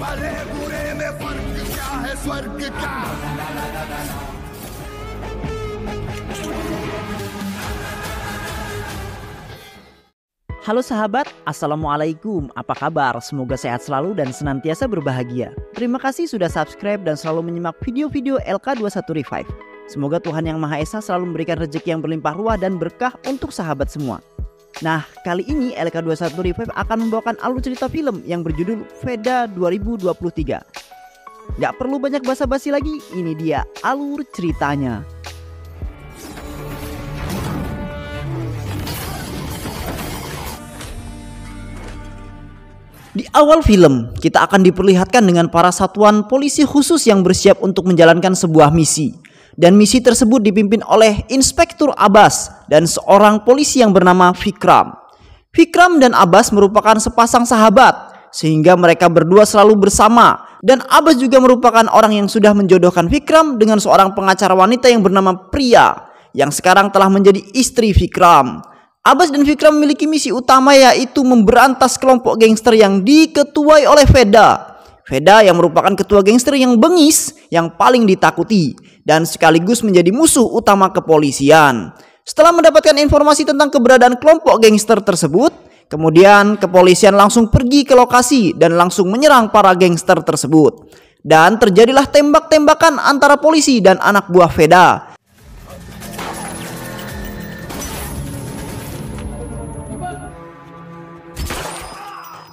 भले बुरे में फर्क क्या है स्वर्ग का Halo sahabat, Assalamualaikum, apa kabar? Semoga sehat selalu dan senantiasa berbahagia. Terima kasih sudah subscribe dan selalu menyimak video-video LK21 Revive. Semoga Tuhan Yang Maha Esa selalu memberikan rezeki yang berlimpah ruah dan berkah untuk sahabat semua. Nah, kali ini LK21 Revive akan membawakan alur cerita film yang berjudul Veda 2023. Gak perlu banyak basa-basi lagi, ini dia alur ceritanya. Di awal film, kita akan diperlihatkan dengan para satuan polisi khusus yang bersiap untuk menjalankan sebuah misi. Dan misi tersebut dipimpin oleh Inspektur Abbas dan seorang polisi yang bernama Vikram. Vikram dan Abbas merupakan sepasang sahabat sehingga mereka berdua selalu bersama dan Abbas juga merupakan orang yang sudah menjodohkan Vikram dengan seorang pengacara wanita yang bernama Priya yang sekarang telah menjadi istri Vikram. Abbas dan Vikram memiliki misi utama yaitu memberantas kelompok gangster yang diketuai oleh Veda. Veda yang merupakan ketua gangster yang bengis yang paling ditakuti dan sekaligus menjadi musuh utama kepolisian. Setelah mendapatkan informasi tentang keberadaan kelompok gangster tersebut, kemudian kepolisian langsung pergi ke lokasi dan langsung menyerang para gangster tersebut. Dan terjadilah tembak-tembakan antara polisi dan anak buah Veda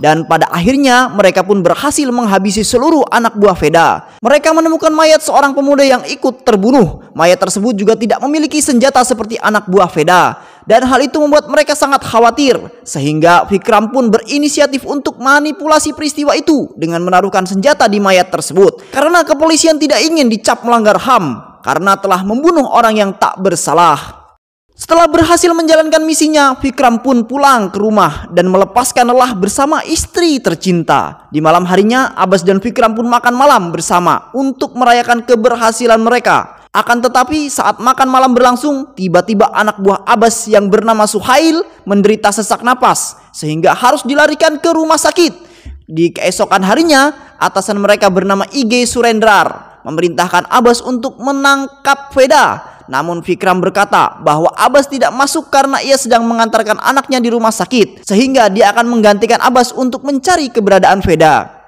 dan pada akhirnya mereka pun berhasil menghabisi seluruh anak buah Veda. Mereka menemukan mayat seorang pemuda yang ikut terbunuh. Mayat tersebut juga tidak memiliki senjata seperti anak buah Veda dan hal itu membuat mereka sangat khawatir sehingga Vikram pun berinisiatif untuk manipulasi peristiwa itu dengan menaruhkan senjata di mayat tersebut karena kepolisian tidak ingin dicap melanggar HAM karena telah membunuh orang yang tak bersalah. Setelah berhasil menjalankan misinya, Vikram pun pulang ke rumah dan melepaskan lelah bersama istri tercinta. Di malam harinya, Abbas dan Vikram pun makan malam bersama untuk merayakan keberhasilan mereka. Akan tetapi saat makan malam berlangsung, tiba-tiba anak buah Abbas yang bernama Suhail menderita sesak napas sehingga harus dilarikan ke rumah sakit. Di keesokan harinya, atasan mereka bernama Ige Surendrar memerintahkan Abbas untuk menangkap Veda namun Vikram berkata bahwa Abbas tidak masuk karena ia sedang mengantarkan anaknya di rumah sakit sehingga dia akan menggantikan Abbas untuk mencari keberadaan Veda.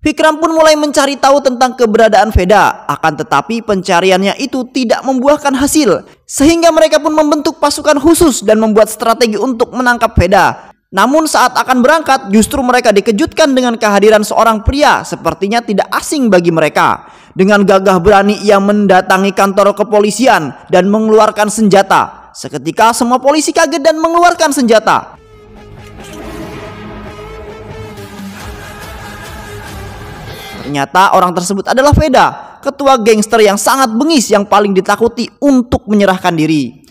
Vikram pun mulai mencari tahu tentang keberadaan Veda, akan tetapi pencariannya itu tidak membuahkan hasil. Sehingga mereka pun membentuk pasukan khusus dan membuat strategi untuk menangkap Veda. Namun saat akan berangkat justru mereka dikejutkan dengan kehadiran seorang pria sepertinya tidak asing bagi mereka. Dengan gagah berani ia mendatangi kantor kepolisian dan mengeluarkan senjata. Seketika semua polisi kaget dan mengeluarkan senjata. Ternyata orang tersebut adalah Veda, ketua gangster yang sangat bengis yang paling ditakuti untuk menyerahkan diri.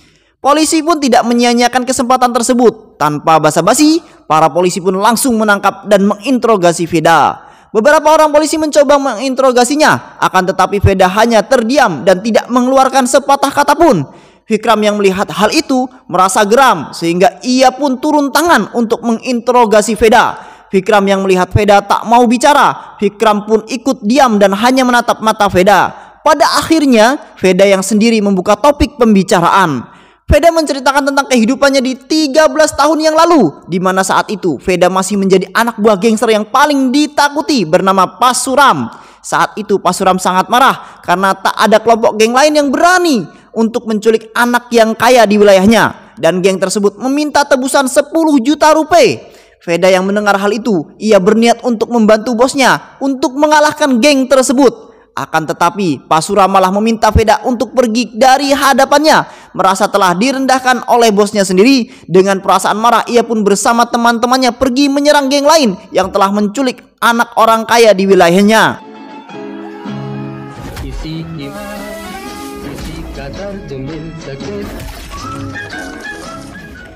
Polisi pun tidak menyia-nyiakan kesempatan tersebut. Tanpa basa-basi, para polisi pun langsung menangkap dan menginterogasi Veda. Beberapa orang polisi mencoba menginterogasinya, akan tetapi Veda hanya terdiam dan tidak mengeluarkan sepatah kata pun. Vikram yang melihat hal itu merasa geram sehingga ia pun turun tangan untuk menginterogasi Veda. Vikram yang melihat Veda tak mau bicara. Vikram pun ikut diam dan hanya menatap mata Veda. Pada akhirnya, Veda yang sendiri membuka topik pembicaraan. Veda menceritakan tentang kehidupannya di 13 tahun yang lalu di mana saat itu Veda masih menjadi anak buah gangster yang paling ditakuti bernama Pasuram. Saat itu Pasuram sangat marah karena tak ada kelompok geng lain yang berani untuk menculik anak yang kaya di wilayahnya dan geng tersebut meminta tebusan 10 juta rupiah. Veda yang mendengar hal itu, ia berniat untuk membantu bosnya untuk mengalahkan geng tersebut. Akan tetapi, Pasura malah meminta Veda untuk pergi dari hadapannya merasa telah direndahkan oleh bosnya sendiri. Dengan perasaan marah, ia pun bersama teman-temannya pergi menyerang geng lain yang telah menculik anak orang kaya di wilayahnya.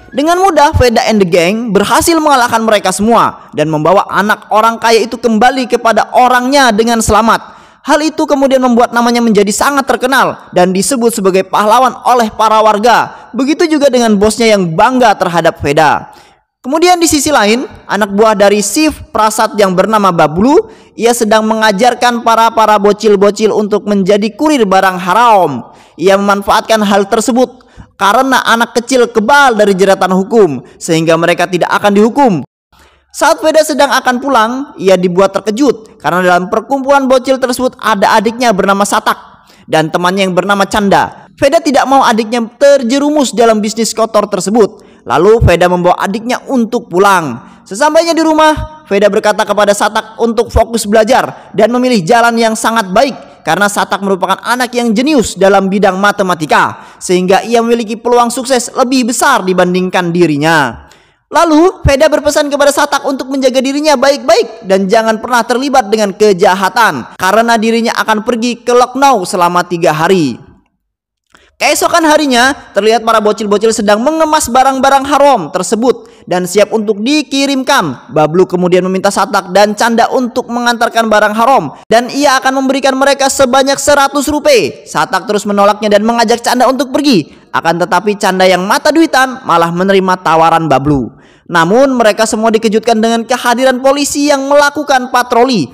Dengan mudah, Veda and the gang berhasil mengalahkan mereka semua dan membawa anak orang kaya itu kembali kepada orangnya dengan selamat. Hal itu kemudian membuat namanya menjadi sangat terkenal dan disebut sebagai pahlawan oleh para warga. Begitu juga dengan bosnya yang bangga terhadap Veda. Kemudian di sisi lain, anak buah dari Sif Prasad yang bernama Bablu, ia sedang mengajarkan para para bocil-bocil untuk menjadi kurir barang haram. Ia memanfaatkan hal tersebut karena anak kecil kebal dari jeratan hukum sehingga mereka tidak akan dihukum. Saat Veda sedang akan pulang, ia dibuat terkejut karena dalam perkumpulan bocil tersebut ada adiknya bernama Satak dan temannya yang bernama Canda. Veda tidak mau adiknya terjerumus dalam bisnis kotor tersebut. Lalu Veda membawa adiknya untuk pulang. Sesampainya di rumah, Veda berkata kepada Satak untuk fokus belajar dan memilih jalan yang sangat baik karena Satak merupakan anak yang jenius dalam bidang matematika sehingga ia memiliki peluang sukses lebih besar dibandingkan dirinya. Lalu Veda berpesan kepada Satak untuk menjaga dirinya baik-baik dan jangan pernah terlibat dengan kejahatan karena dirinya akan pergi ke Lucknow selama tiga hari. Keesokan harinya terlihat para bocil-bocil sedang mengemas barang-barang haram tersebut dan siap untuk dikirimkan. Bablu kemudian meminta Satak dan Canda untuk mengantarkan barang haram dan ia akan memberikan mereka sebanyak 100 rupiah. Satak terus menolaknya dan mengajak Canda untuk pergi. Akan tetapi Canda yang mata duitan malah menerima tawaran Bablu. Namun mereka semua dikejutkan dengan kehadiran polisi yang melakukan patroli.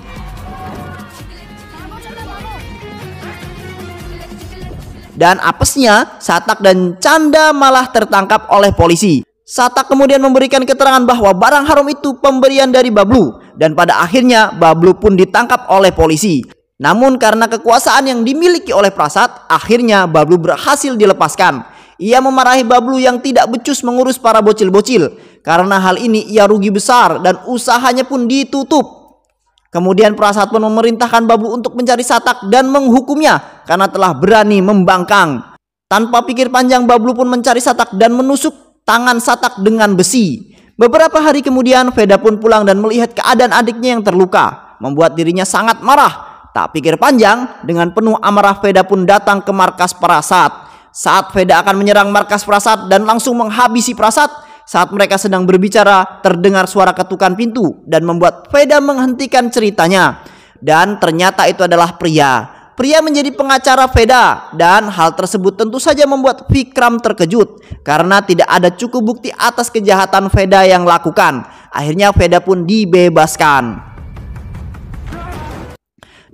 Dan apesnya, Satak dan Canda malah tertangkap oleh polisi. Satak kemudian memberikan keterangan bahwa barang haram itu pemberian dari Bablu dan pada akhirnya Bablu pun ditangkap oleh polisi. Namun karena kekuasaan yang dimiliki oleh Prasat, akhirnya Bablu berhasil dilepaskan. Ia memarahi Bablu yang tidak becus mengurus para bocil-bocil. Karena hal ini ia rugi besar dan usahanya pun ditutup. Kemudian Prasat pun memerintahkan Bablu untuk mencari Satak dan menghukumnya karena telah berani membangkang. Tanpa pikir panjang Bablu pun mencari Satak dan menusuk tangan Satak dengan besi. Beberapa hari kemudian Veda pun pulang dan melihat keadaan adiknya yang terluka. Membuat dirinya sangat marah. Tak pikir panjang, dengan penuh amarah Veda pun datang ke markas Prasat. Saat Veda akan menyerang markas Prasad dan langsung menghabisi Prasad, saat mereka sedang berbicara, terdengar suara ketukan pintu dan membuat Veda menghentikan ceritanya. Dan ternyata itu adalah pria. Pria menjadi pengacara Veda dan hal tersebut tentu saja membuat Vikram terkejut karena tidak ada cukup bukti atas kejahatan Veda yang lakukan. Akhirnya Veda pun dibebaskan.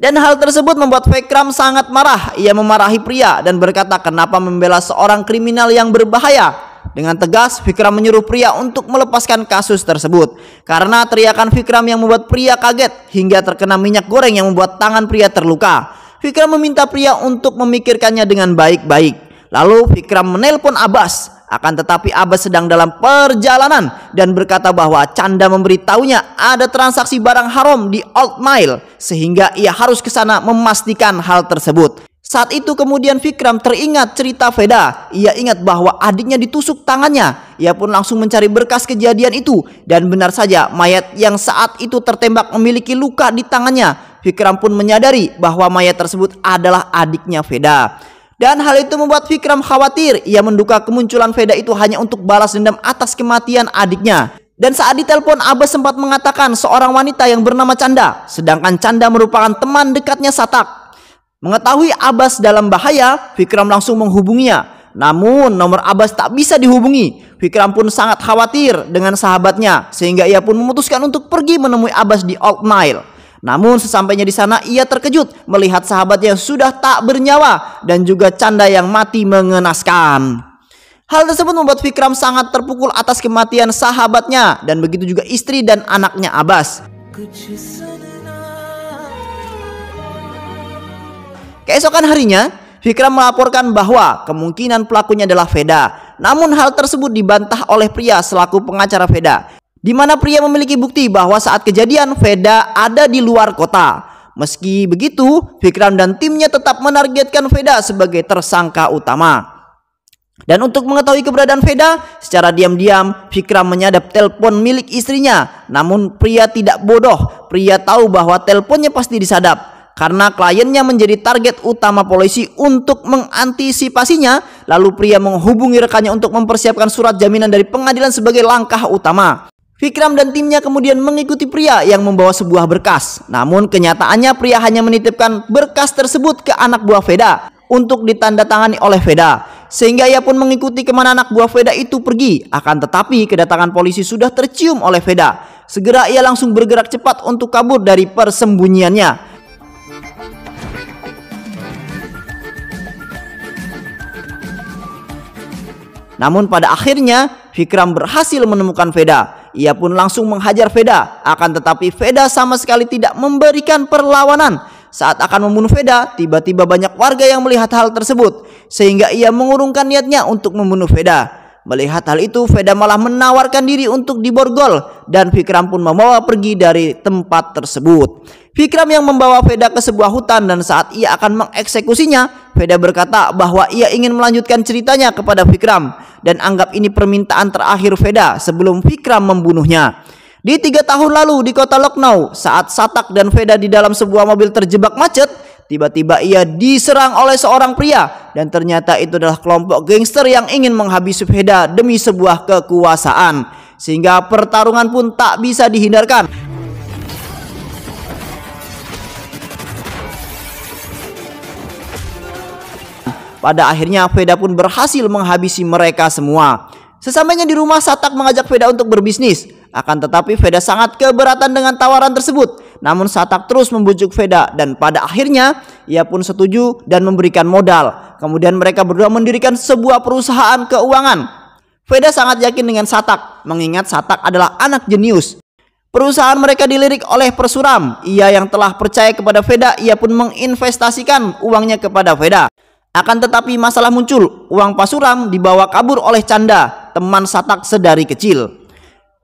Dan hal tersebut membuat Vikram sangat marah. Ia memarahi pria dan berkata, "Kenapa membela seorang kriminal yang berbahaya?" Dengan tegas, Vikram menyuruh pria untuk melepaskan kasus tersebut. Karena teriakan Vikram yang membuat pria kaget hingga terkena minyak goreng yang membuat tangan pria terluka. Vikram meminta pria untuk memikirkannya dengan baik-baik. Lalu Vikram menelpon Abbas akan tetapi Abbas sedang dalam perjalanan dan berkata bahwa Canda memberitahunya ada transaksi barang haram di Old Mile sehingga ia harus ke sana memastikan hal tersebut. Saat itu kemudian Vikram teringat cerita Veda. Ia ingat bahwa adiknya ditusuk tangannya. Ia pun langsung mencari berkas kejadian itu. Dan benar saja mayat yang saat itu tertembak memiliki luka di tangannya. Vikram pun menyadari bahwa mayat tersebut adalah adiknya Veda. Dan hal itu membuat Vikram khawatir. Ia menduga kemunculan Veda itu hanya untuk balas dendam atas kematian adiknya. Dan saat ditelepon Abbas sempat mengatakan seorang wanita yang bernama Canda. Sedangkan Canda merupakan teman dekatnya Satak. Mengetahui Abbas dalam bahaya, Vikram langsung menghubunginya. Namun nomor Abbas tak bisa dihubungi. Vikram pun sangat khawatir dengan sahabatnya. Sehingga ia pun memutuskan untuk pergi menemui Abbas di Old Nile. Namun sesampainya di sana ia terkejut melihat sahabatnya yang sudah tak bernyawa dan juga canda yang mati mengenaskan. Hal tersebut membuat Vikram sangat terpukul atas kematian sahabatnya dan begitu juga istri dan anaknya Abbas. Keesokan harinya, Vikram melaporkan bahwa kemungkinan pelakunya adalah Veda. Namun hal tersebut dibantah oleh pria selaku pengacara Veda di mana pria memiliki bukti bahwa saat kejadian Veda ada di luar kota. Meski begitu, Vikram dan timnya tetap menargetkan Veda sebagai tersangka utama. Dan untuk mengetahui keberadaan Veda, secara diam-diam Vikram menyadap telepon milik istrinya. Namun pria tidak bodoh, pria tahu bahwa teleponnya pasti disadap. Karena kliennya menjadi target utama polisi untuk mengantisipasinya, lalu pria menghubungi rekannya untuk mempersiapkan surat jaminan dari pengadilan sebagai langkah utama. Vikram dan timnya kemudian mengikuti pria yang membawa sebuah berkas. Namun kenyataannya pria hanya menitipkan berkas tersebut ke anak buah Veda untuk ditandatangani oleh Veda. Sehingga ia pun mengikuti kemana anak buah Veda itu pergi. Akan tetapi kedatangan polisi sudah tercium oleh Veda. Segera ia langsung bergerak cepat untuk kabur dari persembunyiannya. Namun pada akhirnya Vikram berhasil menemukan Veda. Ia pun langsung menghajar Veda. Akan tetapi Veda sama sekali tidak memberikan perlawanan. Saat akan membunuh Veda, tiba-tiba banyak warga yang melihat hal tersebut. Sehingga ia mengurungkan niatnya untuk membunuh Veda. Melihat hal itu, Veda malah menawarkan diri untuk diborgol dan Vikram pun membawa pergi dari tempat tersebut. Vikram yang membawa Veda ke sebuah hutan dan saat ia akan mengeksekusinya, Veda berkata bahwa ia ingin melanjutkan ceritanya kepada Vikram dan anggap ini permintaan terakhir Veda sebelum Vikram membunuhnya. Di tiga tahun lalu di kota Lucknow, saat Satak dan Veda di dalam sebuah mobil terjebak macet, Tiba-tiba ia diserang oleh seorang pria dan ternyata itu adalah kelompok gangster yang ingin menghabisi Feda demi sebuah kekuasaan sehingga pertarungan pun tak bisa dihindarkan. Pada akhirnya Feda pun berhasil menghabisi mereka semua. Sesamanya di rumah Satak mengajak Feda untuk berbisnis. Akan tetapi Feda sangat keberatan dengan tawaran tersebut namun Satak terus membujuk Veda dan pada akhirnya ia pun setuju dan memberikan modal. Kemudian mereka berdua mendirikan sebuah perusahaan keuangan. Veda sangat yakin dengan Satak mengingat Satak adalah anak jenius. Perusahaan mereka dilirik oleh Persuram. Ia yang telah percaya kepada Veda, ia pun menginvestasikan uangnya kepada Veda. Akan tetapi masalah muncul, uang Pasuram dibawa kabur oleh Canda, teman Satak sedari kecil.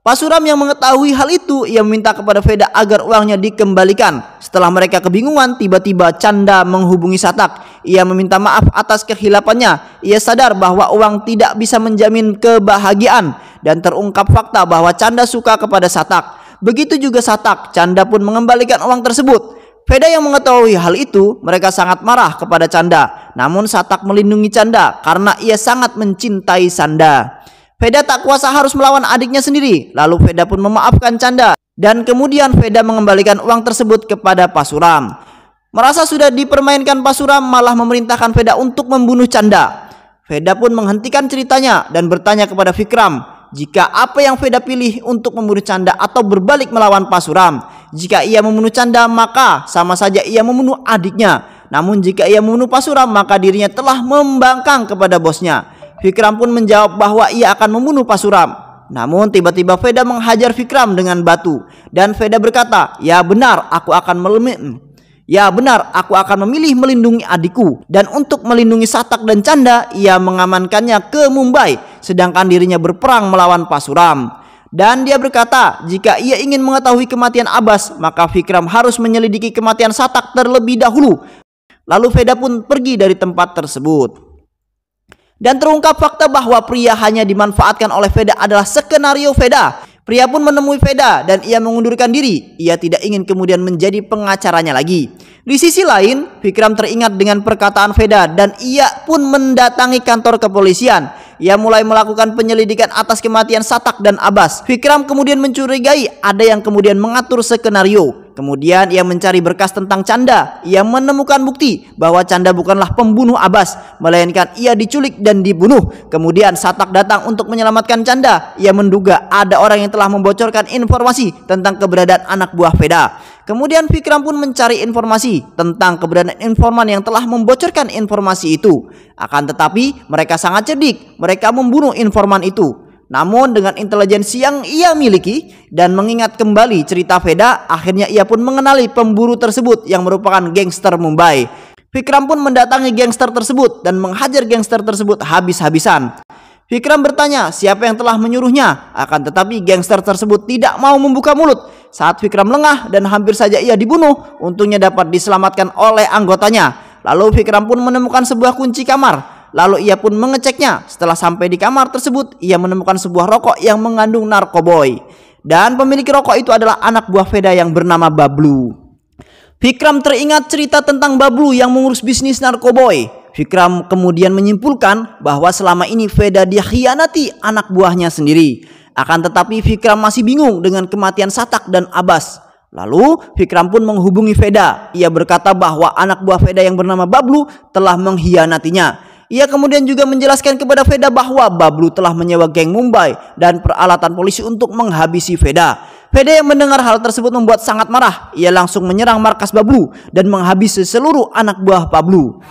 Pasuram yang mengetahui hal itu, ia meminta kepada Veda agar uangnya dikembalikan. Setelah mereka kebingungan, tiba-tiba Canda menghubungi Satak. Ia meminta maaf atas kehilapannya. Ia sadar bahwa uang tidak bisa menjamin kebahagiaan dan terungkap fakta bahwa Canda suka kepada Satak. Begitu juga Satak, Canda pun mengembalikan uang tersebut. Veda yang mengetahui hal itu, mereka sangat marah kepada Canda. Namun Satak melindungi Canda karena ia sangat mencintai Sanda. Veda tak kuasa harus melawan adiknya sendiri. Lalu Veda pun memaafkan Canda dan kemudian Veda mengembalikan uang tersebut kepada Pasuram. Merasa sudah dipermainkan Pasuram malah memerintahkan Veda untuk membunuh Canda. Veda pun menghentikan ceritanya dan bertanya kepada Vikram jika apa yang Veda pilih untuk membunuh Canda atau berbalik melawan Pasuram. Jika ia membunuh Canda maka sama saja ia membunuh adiknya. Namun jika ia membunuh Pasuram maka dirinya telah membangkang kepada bosnya. Fikram pun menjawab bahwa ia akan membunuh Pasuram. Namun tiba-tiba Veda menghajar Fikram dengan batu dan Veda berkata, "Ya benar, aku akan melemin. Ya benar, aku akan memilih melindungi adikku dan untuk melindungi Satak dan Canda ia mengamankannya ke Mumbai sedangkan dirinya berperang melawan Pasuram. Dan dia berkata, jika ia ingin mengetahui kematian Abbas, maka Fikram harus menyelidiki kematian Satak terlebih dahulu. Lalu Veda pun pergi dari tempat tersebut. Dan terungkap fakta bahwa pria hanya dimanfaatkan oleh Veda adalah skenario Veda. Pria pun menemui Veda dan ia mengundurkan diri. Ia tidak ingin kemudian menjadi pengacaranya lagi. Di sisi lain, Vikram teringat dengan perkataan Veda dan ia pun mendatangi kantor kepolisian. Ia mulai melakukan penyelidikan atas kematian Satak dan Abbas. Vikram kemudian mencurigai ada yang kemudian mengatur skenario. Kemudian ia mencari berkas tentang Canda. Ia menemukan bukti bahwa Canda bukanlah pembunuh Abbas, melainkan ia diculik dan dibunuh. Kemudian Satak datang untuk menyelamatkan Canda. Ia menduga ada orang yang telah membocorkan informasi tentang keberadaan anak buah Veda. Kemudian Fikram pun mencari informasi tentang keberadaan informan yang telah membocorkan informasi itu. Akan tetapi mereka sangat cerdik, mereka membunuh informan itu. Namun dengan intelijensi yang ia miliki dan mengingat kembali cerita Veda, akhirnya ia pun mengenali pemburu tersebut yang merupakan gangster Mumbai. Vikram pun mendatangi gangster tersebut dan menghajar gangster tersebut habis-habisan. Vikram bertanya siapa yang telah menyuruhnya, akan tetapi gangster tersebut tidak mau membuka mulut. Saat Vikram lengah dan hampir saja ia dibunuh, untungnya dapat diselamatkan oleh anggotanya. Lalu Vikram pun menemukan sebuah kunci kamar Lalu ia pun mengeceknya. Setelah sampai di kamar tersebut, ia menemukan sebuah rokok yang mengandung narkoboy. Dan pemilik rokok itu adalah anak buah Veda yang bernama Bablu. Vikram teringat cerita tentang Bablu yang mengurus bisnis narkoboy. Vikram kemudian menyimpulkan bahwa selama ini Veda dikhianati anak buahnya sendiri. Akan tetapi Vikram masih bingung dengan kematian Satak dan Abbas. Lalu Vikram pun menghubungi Veda. Ia berkata bahwa anak buah Veda yang bernama Bablu telah mengkhianatinya. Ia kemudian juga menjelaskan kepada Veda bahwa Bablu telah menyewa geng Mumbai dan peralatan polisi untuk menghabisi Veda. Veda yang mendengar hal tersebut membuat sangat marah. Ia langsung menyerang markas Bablu dan menghabisi seluruh anak buah Bablu.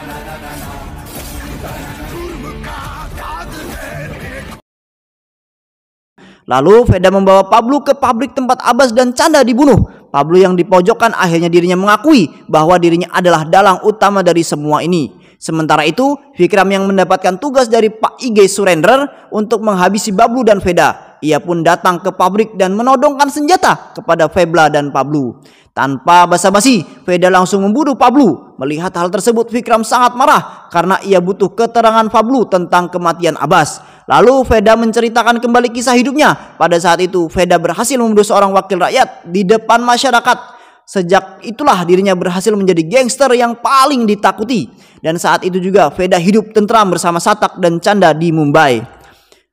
Lalu Veda membawa Pablo ke pabrik tempat Abbas dan Canda dibunuh. Pablo yang dipojokkan akhirnya dirinya mengakui bahwa dirinya adalah dalang utama dari semua ini. Sementara itu, Vikram yang mendapatkan tugas dari Pak Ige Surrender untuk menghabisi Bablu dan Veda. Ia pun datang ke pabrik dan menodongkan senjata kepada Febla dan Pablu. Tanpa basa-basi, Veda langsung membunuh Pablu. Melihat hal tersebut, Vikram sangat marah karena ia butuh keterangan Pablu tentang kematian Abbas. Lalu Veda menceritakan kembali kisah hidupnya. Pada saat itu Veda berhasil membunuh seorang wakil rakyat di depan masyarakat. Sejak itulah dirinya berhasil menjadi gangster yang paling ditakuti. Dan saat itu juga Veda hidup tentram bersama Satak dan Canda di Mumbai.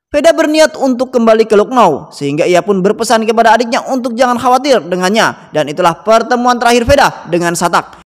Veda berniat untuk kembali ke Lucknow sehingga ia pun berpesan kepada adiknya untuk jangan khawatir dengannya dan itulah pertemuan terakhir Veda dengan Satak.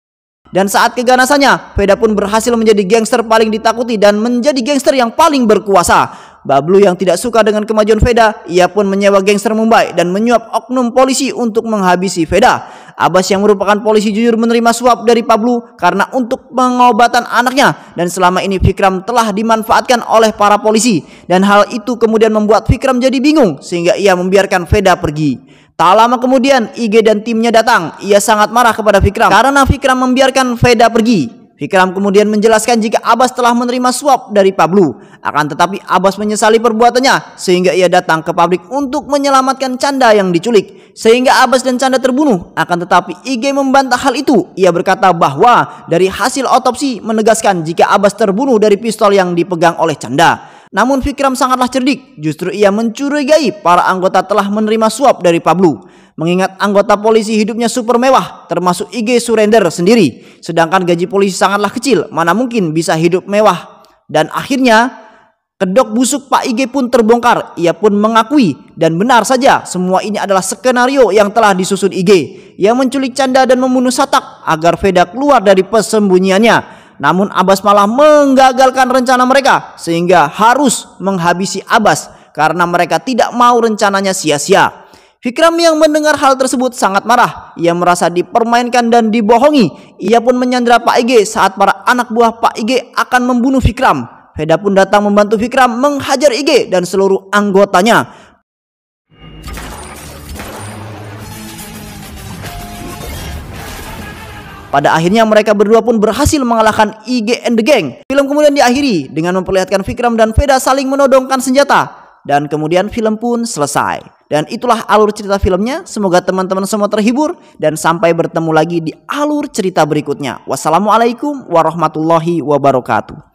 Dan saat keganasannya, Veda pun berhasil menjadi gangster paling ditakuti dan menjadi gangster yang paling berkuasa. Bablu yang tidak suka dengan kemajuan Veda, ia pun menyewa gangster Mumbai dan menyuap oknum polisi untuk menghabisi Veda. Abbas yang merupakan polisi jujur menerima suap dari Pablo karena untuk pengobatan anaknya dan selama ini Vikram telah dimanfaatkan oleh para polisi dan hal itu kemudian membuat Vikram jadi bingung sehingga ia membiarkan Veda pergi. Tak lama kemudian IG dan timnya datang. Ia sangat marah kepada Vikram karena Vikram membiarkan Veda pergi. Vikram kemudian menjelaskan jika Abbas telah menerima suap dari Pablo, Akan tetapi Abbas menyesali perbuatannya sehingga ia datang ke pabrik untuk menyelamatkan Canda yang diculik. Sehingga Abbas dan Canda terbunuh. Akan tetapi IG membantah hal itu. Ia berkata bahwa dari hasil otopsi menegaskan jika Abbas terbunuh dari pistol yang dipegang oleh Canda. Namun Fikram sangatlah cerdik, justru ia mencurigai para anggota telah menerima suap dari Pablo. Mengingat anggota polisi hidupnya super mewah, termasuk IG Surrender sendiri. Sedangkan gaji polisi sangatlah kecil, mana mungkin bisa hidup mewah. Dan akhirnya Kedok busuk Pak IG pun terbongkar. Ia pun mengakui dan benar saja semua ini adalah skenario yang telah disusun IG yang menculik Canda dan membunuh Satak agar Veda keluar dari persembunyiannya. Namun Abbas malah menggagalkan rencana mereka sehingga harus menghabisi Abbas karena mereka tidak mau rencananya sia-sia. Vikram yang mendengar hal tersebut sangat marah. Ia merasa dipermainkan dan dibohongi. Ia pun menyandra Pak Ige saat para anak buah Pak Ige akan membunuh Vikram. Veda pun datang membantu Vikram menghajar Ige dan seluruh anggotanya. Pada akhirnya mereka berdua pun berhasil mengalahkan IG and the Gang. Film kemudian diakhiri dengan memperlihatkan Vikram dan Veda saling menodongkan senjata. Dan kemudian film pun selesai. Dan itulah alur cerita filmnya. Semoga teman-teman semua terhibur dan sampai bertemu lagi di alur cerita berikutnya. Wassalamualaikum warahmatullahi wabarakatuh.